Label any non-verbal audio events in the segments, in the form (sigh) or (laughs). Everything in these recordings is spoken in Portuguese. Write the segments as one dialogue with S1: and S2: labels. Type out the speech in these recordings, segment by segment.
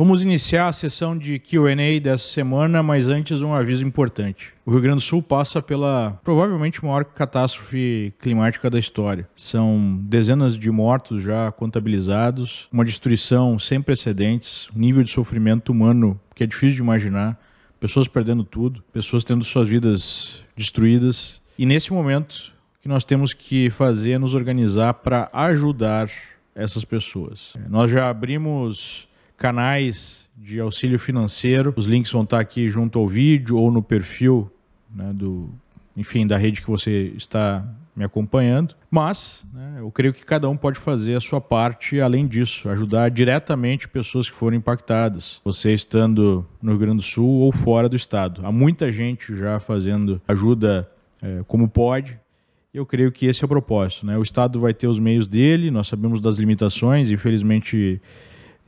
S1: Vamos iniciar a sessão de QA dessa semana, mas antes um aviso importante. O Rio Grande do Sul passa pela provavelmente maior catástrofe climática da história. São dezenas de mortos já contabilizados, uma destruição sem precedentes, um nível de sofrimento humano que é difícil de imaginar, pessoas perdendo tudo, pessoas tendo suas vidas destruídas. E nesse momento, o que nós temos que fazer é nos organizar para ajudar essas pessoas. Nós já abrimos canais de auxílio financeiro. Os links vão estar aqui junto ao vídeo ou no perfil né, do, enfim, da rede que você está me acompanhando. Mas né, eu creio que cada um pode fazer a sua parte, além disso, ajudar diretamente pessoas que foram impactadas, você estando no Rio Grande do Sul ou fora do estado. Há muita gente já fazendo ajuda é, como pode. Eu creio que esse é o propósito. Né? O Estado vai ter os meios dele, nós sabemos das limitações, infelizmente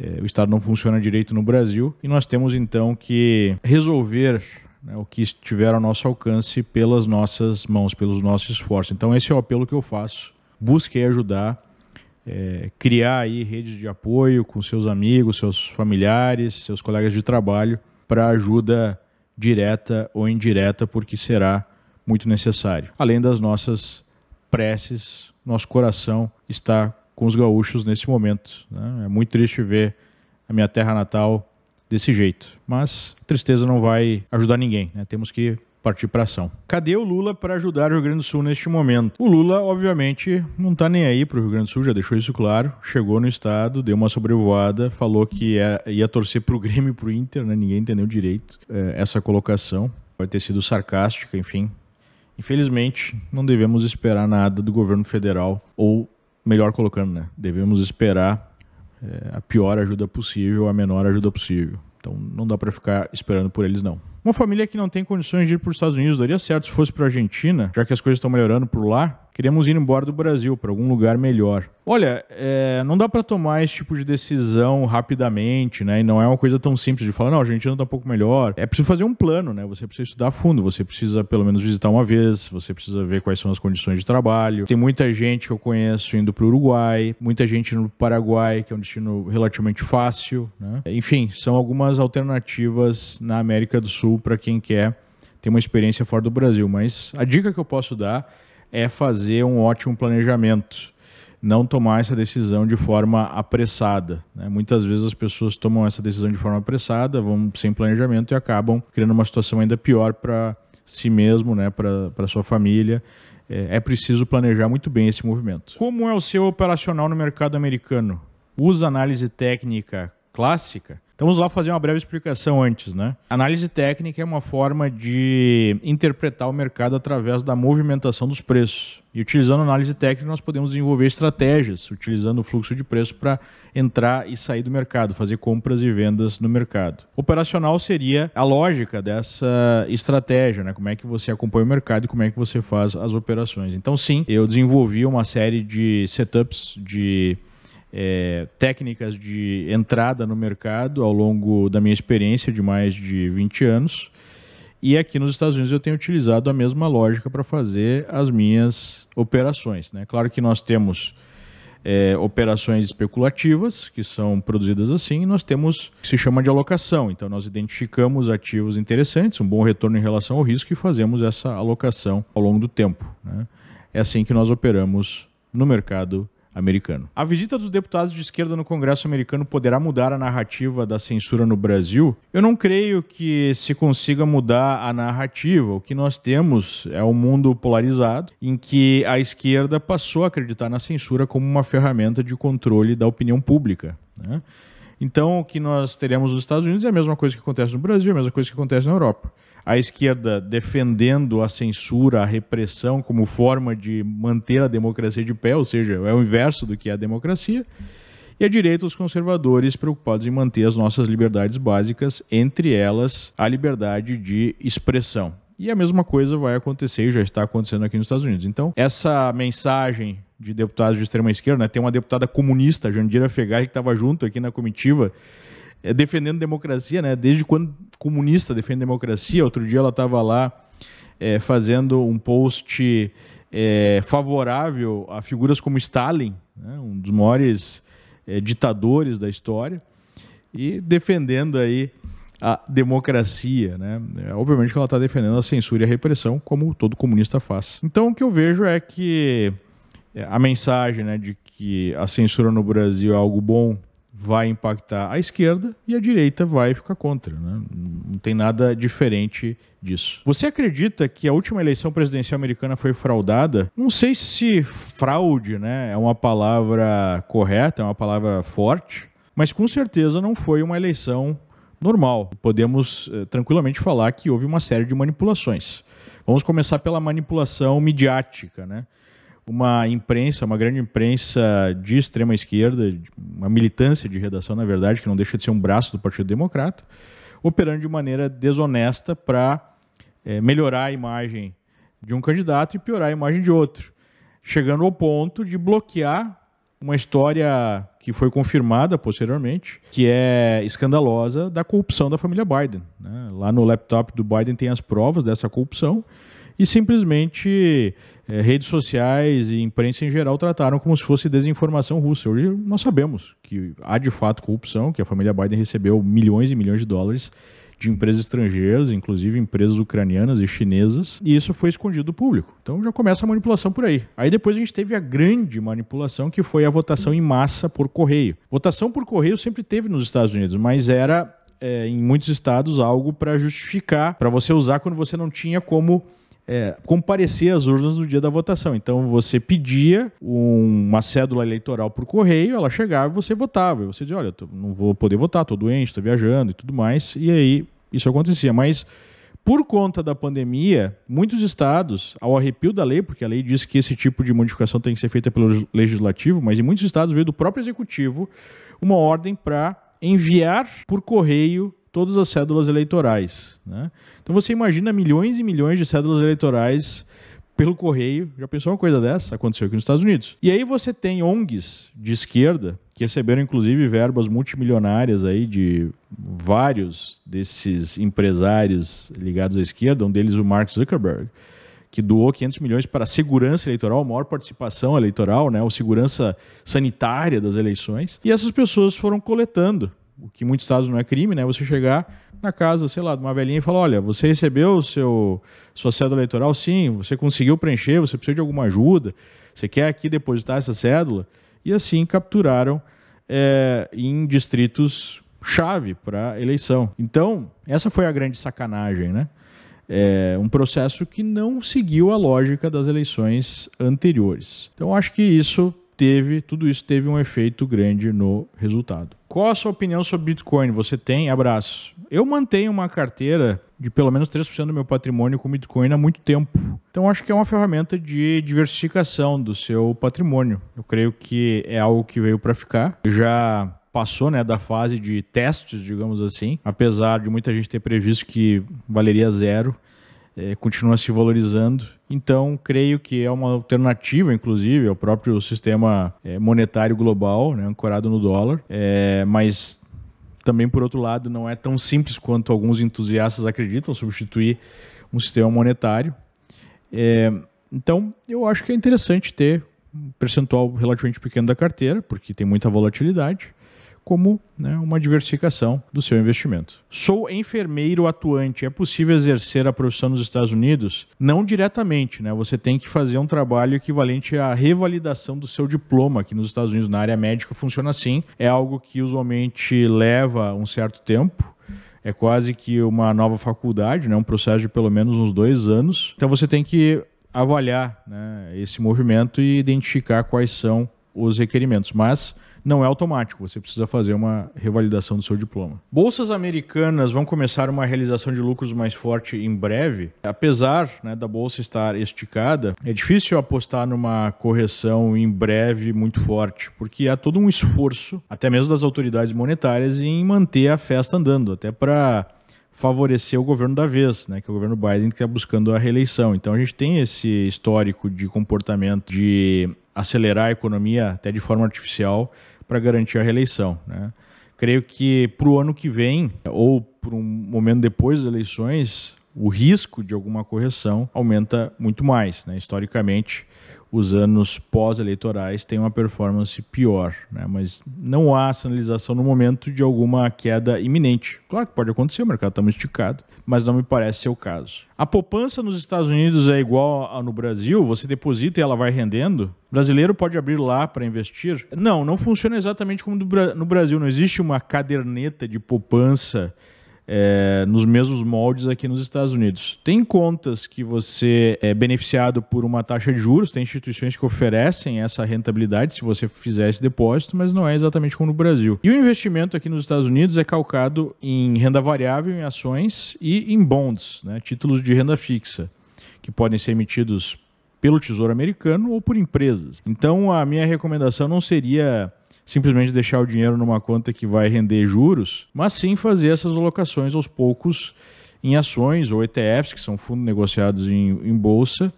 S1: é, o Estado não funciona direito no Brasil e nós temos então que resolver né, o que estiver ao nosso alcance pelas nossas mãos, pelos nossos esforços. Então esse é o apelo que eu faço. Busque ajudar, é, criar aí redes de apoio com seus amigos, seus familiares, seus colegas de trabalho para ajuda direta ou indireta, porque será muito necessário. Além das nossas preces, nosso coração está com os gaúchos nesse momento. Né? É muito triste ver a minha terra natal desse jeito. Mas tristeza não vai ajudar ninguém, né? Temos que partir para ação. Cadê o Lula para ajudar o Rio Grande do Sul neste momento? O Lula, obviamente, não está nem aí para o Rio Grande do Sul, já deixou isso claro. Chegou no estado, deu uma sobrevoada, falou que ia, é, ia torcer para o (laughs) Grêmio e para o Inter, né? ninguém entendeu direito é, essa colocação. Pode ter sido sarcástica, enfim. Infelizmente, não devemos esperar nada do governo federal ou melhor colocando, né? Devemos esperar é, a pior ajuda possível, a menor ajuda possível. Então não dá para ficar esperando por eles não. Uma família que não tem condições de ir para os Estados Unidos daria certo se fosse para a Argentina, já que as coisas estão melhorando por lá. Queríamos ir embora do Brasil para algum lugar melhor. Olha, é, não dá para tomar esse tipo de decisão rapidamente, né? E não é uma coisa tão simples de falar, não, a Argentina está um pouco melhor. É preciso fazer um plano, né? Você precisa estudar a fundo, você precisa pelo menos visitar uma vez, você precisa ver quais são as condições de trabalho. Tem muita gente que eu conheço indo para o Uruguai, muita gente no Paraguai, que é um destino relativamente fácil, né? Enfim, são algumas alternativas na América do Sul Sul para quem quer ter uma experiência fora do Brasil. Mas a dica que eu posso dar é fazer um ótimo planejamento, não tomar essa decisão de forma apressada. Né? Muitas vezes as pessoas tomam essa decisão de forma apressada, vão sem planejamento e acabam criando uma situação ainda pior para si mesmo, né? para sua família. É, é preciso planejar muito bem esse movimento. Como é o seu operacional no mercado americano? Usa análise técnica clássica? vamos lá fazer uma breve explicação antes, né? Análise técnica é uma forma de interpretar o mercado através da movimentação dos preços. E utilizando análise técnica, nós podemos desenvolver estratégias, utilizando o fluxo de preço para entrar e sair do mercado, fazer compras e vendas no mercado. Operacional seria a lógica dessa estratégia, né? Como é que você acompanha o mercado e como é que você faz as operações. Então, sim, eu desenvolvi uma série de setups de é, técnicas de entrada no mercado ao longo da minha experiência de mais de 20 anos. E aqui nos Estados Unidos eu tenho utilizado a mesma lógica para fazer as minhas operações. Né? Claro que nós temos é, operações especulativas, que são produzidas assim, e nós temos o que se chama de alocação. Então nós identificamos ativos interessantes, um bom retorno em relação ao risco e fazemos essa alocação ao longo do tempo. Né? É assim que nós operamos no mercado americano. A visita dos deputados de esquerda no Congresso americano poderá mudar a narrativa da censura no Brasil? Eu não creio que se consiga mudar a narrativa. O que nós temos é um mundo polarizado em que a esquerda passou a acreditar na censura como uma ferramenta de controle da opinião pública. Né? Então, o que nós teremos nos Estados Unidos é a mesma coisa que acontece no Brasil, a mesma coisa que acontece na Europa a esquerda defendendo a censura, a repressão como forma de manter a democracia de pé, ou seja, é o inverso do que é a democracia, e a direita os conservadores preocupados em manter as nossas liberdades básicas, entre elas a liberdade de expressão. E a mesma coisa vai acontecer e já está acontecendo aqui nos Estados Unidos. Então, essa mensagem de deputados de extrema esquerda, né? tem uma deputada comunista, Jandira Fegali, que estava junto aqui na comitiva é defendendo democracia, né? Desde quando comunista defende democracia. Outro dia ela estava lá é, fazendo um post é, favorável a figuras como Stalin, né? um dos maiores é, ditadores da história, e defendendo aí a democracia, né? É, obviamente que ela está defendendo a censura e a repressão, como todo comunista faz. Então o que eu vejo é que é, a mensagem, né, de que a censura no Brasil é algo bom vai impactar a esquerda e a direita vai ficar contra. Né? Não tem nada diferente disso. Você acredita que a última eleição presidencial americana foi fraudada? Não sei se fraude né, é uma palavra correta, é uma palavra forte, mas com certeza não foi uma eleição normal. Podemos eh, tranquilamente falar que houve uma série de manipulações. Vamos começar pela manipulação midiática, né? uma imprensa, uma grande imprensa de extrema esquerda, uma militância de redação, na verdade, que não deixa de ser um braço do Partido Democrata, operando de maneira desonesta para é, eh, melhorar a imagem de um candidato e piorar a imagem de outro, chegando ao ponto de bloquear uma história que foi confirmada posteriormente, que é escandalosa da corrupção da família Biden. Né? Lá no laptop do Biden tem as provas dessa corrupção e simplesmente é, redes sociais e imprensa em geral trataram como se fosse desinformação russa. Hoje nós sabemos que há de fato corrupção, que a família Biden recebeu milhões e milhões de dólares de empresas estrangeiras, inclusive empresas ucranianas e chinesas, e isso foi escondido do público. Então já começa a manipulação por aí. Aí depois a gente teve a grande manipulação que foi a votação em massa por correio. Votação por correio sempre teve nos Estados Unidos, mas era é, em muitos estados algo para justificar, para você usar quando você não tinha como é, comparecer às urnas no dia da votação. Então você pedia um, uma cédula eleitoral por correio, ela chegava e você votava. E você dizia, olha, não vou poder votar, estou doente, estou viajando e tudo mais. E aí isso acontecia. Mas por conta da pandemia, muitos estados, ao arrepio da lei, porque a lei diz que esse tipo de modificação tem que ser feita pelo legislativo, mas em muitos estados veio do próprio executivo uma ordem para enviar por correio todas as cédulas eleitorais. Né? Então você imagina milhões e milhões de cédulas eleitorais pelo correio. Já pensou uma coisa dessa? Aconteceu aqui nos Estados Unidos. E aí você tem ONGs de esquerda que receberam inclusive verbas multimilionárias aí de vários desses empresários ligados à esquerda, um deles o Mark Zuckerberg, que doou 500 milhões para a segurança eleitoral, maior participação eleitoral, né, ou segurança sanitária das eleições. E essas pessoas foram coletando que muitos estados não é crime, né? Você chegar na casa, sei lá, de uma velhinha e falar, olha, você recebeu seu, sua cédula eleitoral? Sim. Você conseguiu preencher? Você precisa de alguma ajuda? Você quer aqui depositar essa cédula? E assim capturaram é, em distritos chave para eleição. Então, essa foi a grande sacanagem, né? É um processo que não seguiu a lógica das eleições anteriores. Então, acho que isso teve, tudo isso teve um efeito grande no resultado. Qual a sua opinião sobre Bitcoin? Você tem? Abraço. Eu mantenho uma carteira de pelo menos 3% do meu patrimônio com Bitcoin há muito tempo. Então acho que é uma ferramenta de diversificação do seu patrimônio. Eu creio que é algo que veio para ficar. Já passou né, da fase de testes, digamos assim, apesar de muita gente ter previsto que valeria zero é, continua se valorizando. Então, creio que é uma alternativa, inclusive, ao próprio sistema é, monetário global, né, ancorado no dólar. É, mas também, por outro lado, não é tão simples quanto alguns entusiastas acreditam substituir um sistema monetário. É, então, eu acho que é interessante ter um percentual relativamente pequeno da carteira, porque tem muita volatilidade como né, uma diversificação do seu investimento. Sou enfermeiro atuante. É possível exercer a profissão nos Estados Unidos? Não diretamente, né? Você tem que fazer um trabalho equivalente à revalidação do seu diploma, que nos Estados Unidos, na área médica, funciona assim. É algo que usualmente leva um certo tempo é quase que uma nova faculdade, né? um processo de pelo menos uns dois anos. Então você tem que avaliar né, esse movimento e identificar quais são os requerimentos. Mas não é automático, você precisa fazer uma revalidação do seu diploma. Bolsas americanas vão começar uma realização de lucros mais forte em breve. Apesar né, da bolsa estar esticada, é difícil apostar numa correção em breve muito forte, porque há todo um esforço, até mesmo das autoridades monetárias, em manter a festa andando, até para favorecer o governo da vez, né, que é o governo Biden que está buscando a reeleição. Então a gente tem esse histórico de comportamento de acelerar a economia até de forma artificial para garantir a reeleição. Né? Creio que para o ano que vem, ou para um momento depois das eleições, o risco de alguma correção aumenta muito mais. Né? Historicamente, os anos pós-eleitorais têm uma performance pior, né? mas não há sinalização no momento de alguma queda iminente. Claro que pode acontecer, o mercado está muito esticado, mas não me parece ser o caso. A poupança nos Estados Unidos é igual a no Brasil, você deposita e ela vai rendendo. O brasileiro pode abrir lá para investir? Não, não funciona exatamente como no Brasil. Não existe uma caderneta de poupança é, nos mesmos moldes aqui nos Estados Unidos. Tem contas que você é beneficiado por uma taxa de juros, tem instituições que oferecem essa rentabilidade se você fizer esse depósito, mas não é exatamente como no Brasil. E o investimento aqui nos Estados Unidos é calcado em renda variável, em ações e em bonds, né, títulos de renda fixa, que podem ser emitidos pelo Tesouro Americano ou por empresas. Então, a minha recomendação não seria simplesmente deixar o dinheiro numa conta que vai render juros, mas sim fazer essas alocações aos poucos em ações ou ETFs, que são fundos negociados em, em bolsa,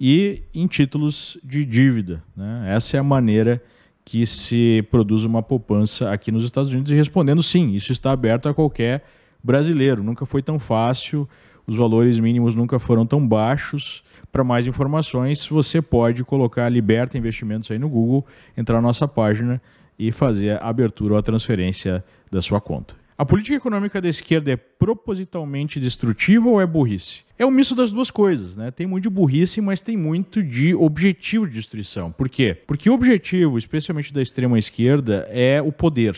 S1: e em títulos de dívida. Né? Essa é a maneira que se produz uma poupança aqui nos Estados Unidos. E respondendo sim, isso está aberto a qualquer brasileiro. Nunca foi tão fácil os valores mínimos nunca foram tão baixos. Para mais informações, você pode colocar Liberta Investimentos aí no Google, entrar na nossa página e fazer a abertura ou a transferência da sua conta. A política econômica da esquerda é propositalmente destrutiva ou é burrice? É um misto das duas coisas, né? Tem muito de burrice, mas tem muito de objetivo de destruição. Por quê? Porque o objetivo, especialmente da extrema esquerda, é o poder.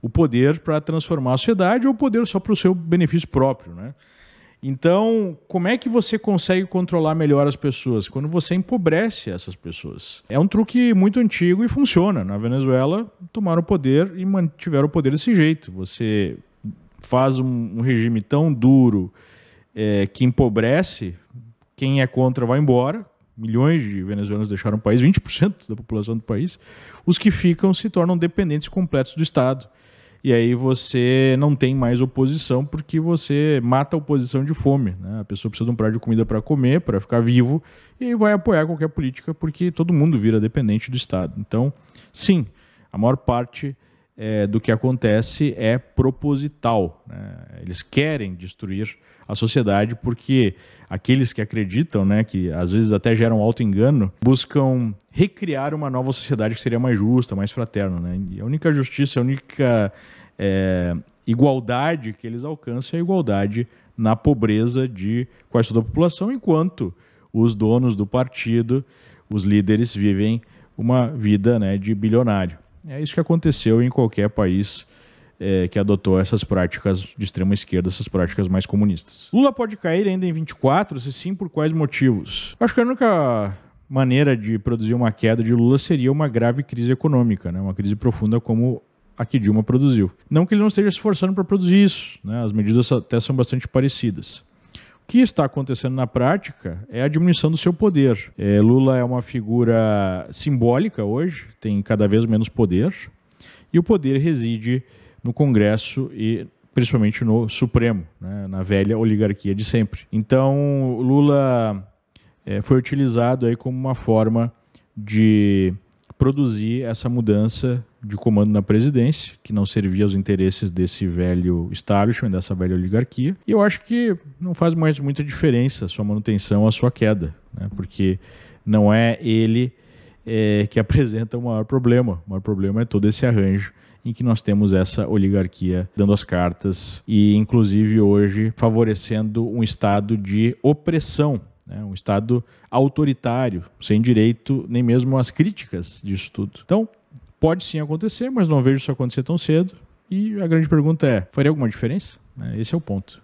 S1: O poder para transformar a sociedade ou o poder só para o seu benefício próprio, né? Então, como é que você consegue controlar melhor as pessoas? Quando você empobrece essas pessoas. É um truque muito antigo e funciona. Na Venezuela, tomaram o poder e mantiveram o poder desse jeito. Você faz um, um regime tão duro é, que empobrece, quem é contra vai embora. Milhões de venezuelanos deixaram o país, 20% da população do país. Os que ficam se tornam dependentes completos do Estado e aí você não tem mais oposição porque você mata a oposição de fome. Né? A pessoa precisa de um prato de comida para comer, para ficar vivo, e vai apoiar qualquer política porque todo mundo vira dependente do Estado. Então, sim, a maior parte é, do que acontece é proposital. Né? Eles querem destruir a sociedade porque aqueles que acreditam, né, que às vezes até geram alto engano, buscam recriar uma nova sociedade que seria mais justa, mais fraterna. Né? E a única justiça, a única é, igualdade que eles alcançam é a igualdade na pobreza de quase toda a população, enquanto os donos do partido, os líderes, vivem uma vida né, de bilionário. É isso que aconteceu em qualquer país é, que adotou essas práticas de extrema esquerda, essas práticas mais comunistas. Lula pode cair ainda em 24, se sim, por quais motivos? Acho que a única maneira de produzir uma queda de Lula seria uma grave crise econômica, né? uma crise profunda como a que Dilma produziu. Não que ele não esteja se esforçando para produzir isso, né? as medidas até são bastante parecidas. O que está acontecendo na prática é a diminuição do seu poder. É, Lula é uma figura simbólica hoje, tem cada vez menos poder, e o poder reside no Congresso e principalmente no Supremo, né, na velha oligarquia de sempre. Então, Lula é, foi utilizado aí como uma forma de produzir essa mudança de comando na presidência, que não servia aos interesses desse velho establishment, dessa velha oligarquia. E eu acho que não faz mais muita diferença a sua manutenção, a sua queda, né? porque não é ele é, que (laughs) apresenta o maior problema. O maior problema é todo esse arranjo em que nós temos essa oligarquia dando as cartas e, inclusive, hoje favorecendo um estado de opressão né? um Estado autoritário, sem direito nem mesmo às críticas disso tudo. Então, Pode sim acontecer, mas não vejo isso acontecer tão cedo. E a grande pergunta é: faria alguma diferença? É, esse é o ponto.